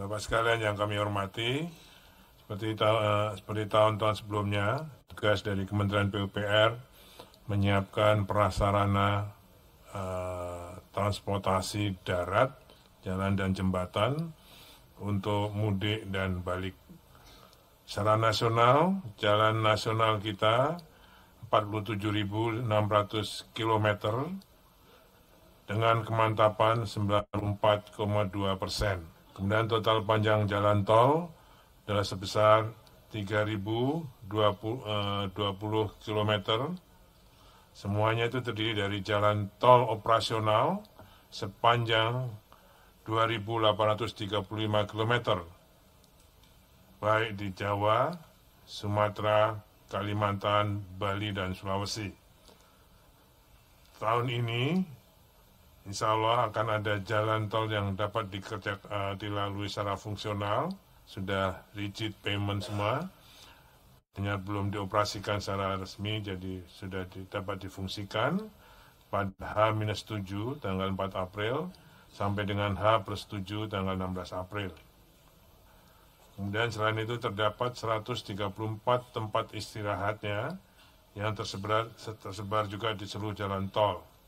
Bapak sekalian yang kami hormati, seperti, eh, seperti tahun-tahun sebelumnya, tugas dari Kementerian PUPR menyiapkan prasarana eh, transportasi darat, jalan dan jembatan untuk mudik dan balik. Secara nasional, jalan nasional kita 47.600 km dengan kemantapan 94,2 persen Kemudian total panjang jalan tol adalah sebesar 3.020 eh, km. Semuanya itu terdiri dari jalan tol operasional sepanjang 2.835 km, baik di Jawa, Sumatera, Kalimantan, Bali, dan Sulawesi. Tahun ini Insya Allah akan ada jalan tol yang dapat dikerja, uh, dilalui secara fungsional, sudah rigid payment semua, hanya belum dioperasikan secara resmi, jadi sudah di, dapat difungsikan pada H-7 tanggal 4 April sampai dengan H 7 tanggal 16 April. Kemudian selain itu terdapat 134 tempat istirahatnya yang tersebar, tersebar juga di seluruh jalan tol